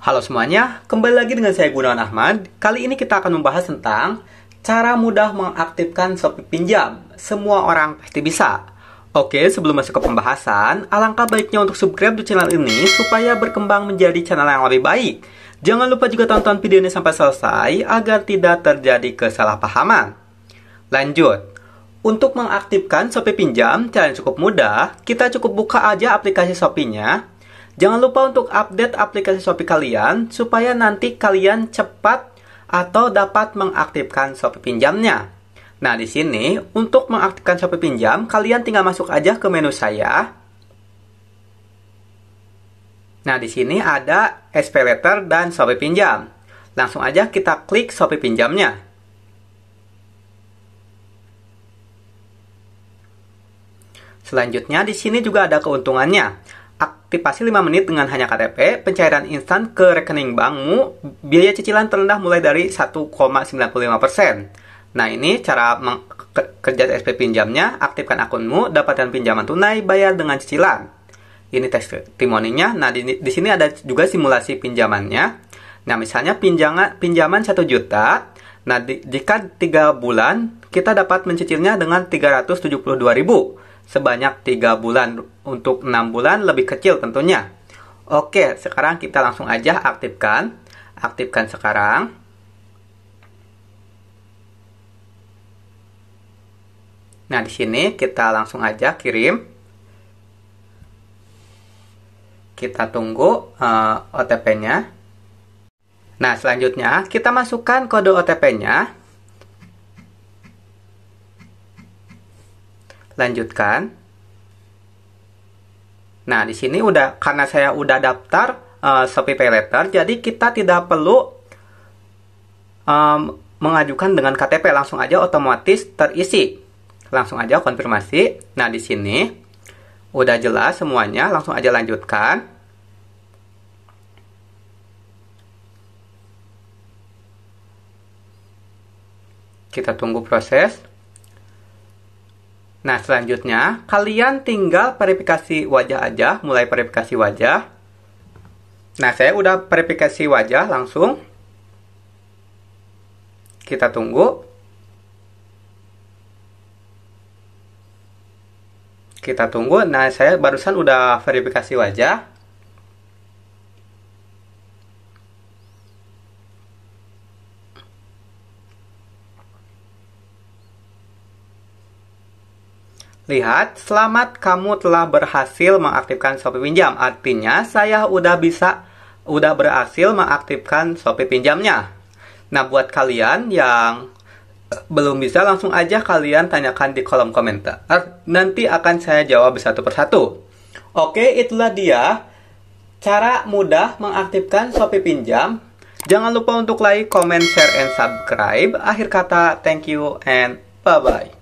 Halo semuanya, kembali lagi dengan saya Gunawan Ahmad. Kali ini kita akan membahas tentang cara mudah mengaktifkan Shopee Pinjam. Semua orang pasti bisa. Oke, sebelum masuk ke pembahasan, alangkah baiknya untuk subscribe di channel ini supaya berkembang menjadi channel yang lebih baik. Jangan lupa juga tonton video ini sampai selesai agar tidak terjadi kesalahpahaman. Lanjut. Untuk mengaktifkan Shopee Pinjam, caranya cukup mudah. Kita cukup buka aja aplikasi Shopee-nya. Jangan lupa untuk update aplikasi Shopee kalian, supaya nanti kalian cepat atau dapat mengaktifkan Shopee Pinjamnya. Nah, di sini untuk mengaktifkan Shopee Pinjam, kalian tinggal masuk aja ke menu saya. Nah, di sini ada SP Letter dan Shopee Pinjam. Langsung aja kita klik Shopee Pinjamnya. Selanjutnya, di sini juga ada keuntungannya. Aktivasi 5 menit dengan hanya KTP, pencairan instan ke rekening bankmu, biaya cicilan terendah mulai dari 1,95%. Nah, ini cara kerja SP pinjamnya, aktifkan akunmu, dapatkan pinjaman tunai, bayar dengan cicilan. Ini testimoninya. Nah, di, di sini ada juga simulasi pinjamannya. Nah, misalnya pinjaman pinjaman 1 juta. Nah, di, jika 3 bulan kita dapat mencicilnya dengan ribu sebanyak 3 bulan. Untuk 6 bulan lebih kecil tentunya. Oke, sekarang kita langsung aja aktifkan. Aktifkan sekarang. Nah, di sini kita langsung aja kirim. Kita tunggu uh, eh, OTP-nya. Nah, selanjutnya kita masukkan kode OTP-nya. lanjutkan. Nah, di sini udah karena saya udah daftar uh, Shopee Letter, jadi kita tidak perlu um, mengajukan dengan KTP langsung aja otomatis terisi. Langsung aja konfirmasi. Nah, di sini udah jelas semuanya, langsung aja lanjutkan. Kita tunggu proses. Nah, selanjutnya kalian tinggal verifikasi wajah aja, mulai verifikasi wajah. Nah, saya udah verifikasi wajah langsung. Kita tunggu. Kita tunggu. Nah, saya barusan udah verifikasi wajah. Lihat, selamat kamu telah berhasil mengaktifkan Shopee Pinjam. Artinya, saya udah bisa, udah berhasil mengaktifkan Shopee Pinjamnya. Nah, buat kalian yang eh, belum bisa, langsung aja kalian tanyakan di kolom komentar. Nanti akan saya jawab satu persatu. Oke, itulah dia cara mudah mengaktifkan Shopee Pinjam. Jangan lupa untuk like, comment, share, and subscribe. Akhir kata, thank you and bye-bye.